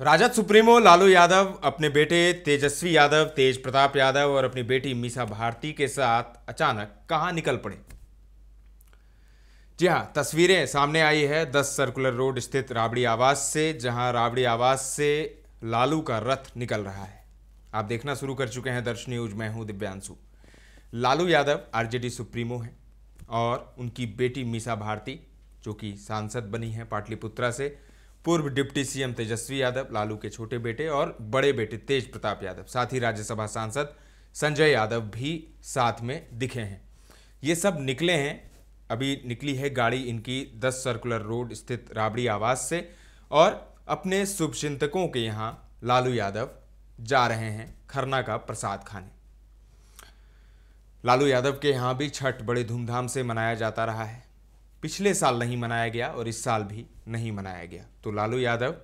Rajad supremo Lalu Yadav अपने बेटे तेजस्वी यादव तेज प्रताप यादव और अपनी बेटी मीसा भारती के साथ अचानक कहा निकल पड़े जी हाँ तस्वीरें सामने आई है दस सर्कुलर रोड स्थित राबड़ी आवास से जहां राबड़ी आवास से लालू का रथ निकल रहा है आप देखना शुरू कर चुके हैं दर्श न्यूज मैं हूं दिव्यांशु लालू यादव आरजेडी सुप्रीमो हैं और उनकी बेटी मीसा भारती जो कि सांसद बनी है पाटलिपुत्रा से पूर्व डिप्टी सीएम तेजस्वी यादव लालू के छोटे बेटे और बड़े बेटे तेज प्रताप यादव साथ ही राज्यसभा सांसद संजय यादव भी साथ में दिखे हैं ये सब निकले हैं अभी निकली है गाड़ी इनकी दस सर्कुलर रोड स्थित राबड़ी आवास से और अपने शुभचिंतकों के यहाँ लालू यादव जा रहे हैं खरना का प्रसाद खाने लालू यादव के यहाँ भी छठ बड़े धूमधाम से मनाया जाता रहा है पिछले साल नहीं मनाया गया और इस साल भी नहीं मनाया गया तो लालू यादव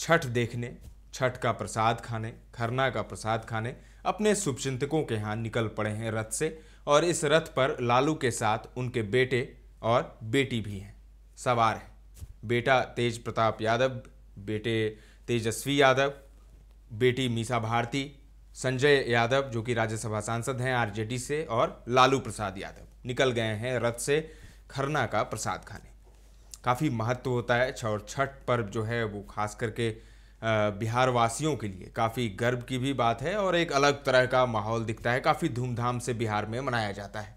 छठ देखने छठ का प्रसाद खाने खरना का प्रसाद खाने अपने शुभचिंतकों के यहाँ निकल पड़े हैं रथ से और इस रथ पर लालू के साथ उनके बेटे और बेटी भी हैं सवार हैं बेटा तेज प्रताप यादव बेटे तेजस्वी यादव बेटी मीसा भारती संजय यादव जो कि राज्यसभा सांसद हैं आरजेडी से और लालू प्रसाद यादव निकल गए हैं रथ से खरना का प्रसाद खाने काफ़ी महत्व होता है और छठ पर्व जो है वो खास करके बिहार वासियों के लिए काफ़ी गर्व की भी बात है और एक अलग तरह का माहौल दिखता है काफ़ी धूमधाम से बिहार में मनाया जाता है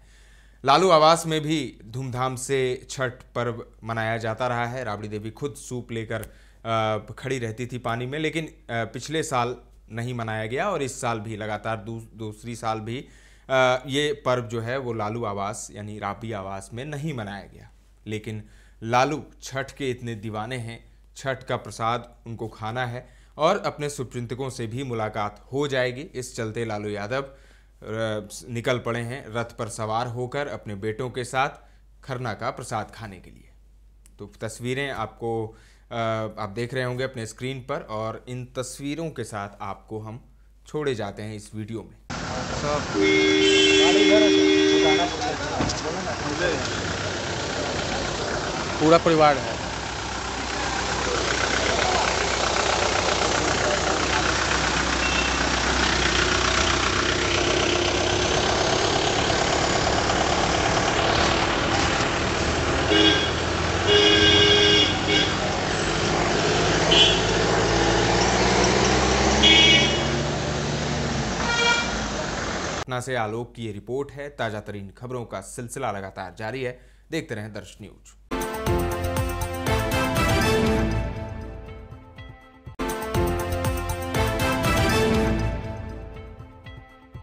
लालू आवास में भी धूमधाम से छठ पर्व मनाया जाता रहा है राबड़ी देवी खुद सूप लेकर खड़ी रहती थी पानी में लेकिन पिछले साल नहीं मनाया गया और इस साल भी लगातार दूसरी साल भी ये पर्व जो है वो लालू आवास यानी राबी आवास में नहीं मनाया गया लेकिन लालू छठ के इतने दीवाने हैं छठ का प्रसाद उनको खाना है और अपने सुप्रिंतकों से भी मुलाकात हो जाएगी इस चलते लालू यादव निकल पड़े हैं रथ पर सवार होकर अपने बेटों के साथ खरना का प्रसाद खाने के लिए तो तस्वीरें आपको आप देख रहे होंगे अपने स्क्रीन पर और इन तस्वीरों के साथ आपको हम छोड़े जाते हैं इस वीडियो में पूरा परिवार है पटना से आलोक की ये रिपोर्ट है ताजा तरीन खबरों का सिलसिला लगातार जारी है देखते रहें दर्श न्यूज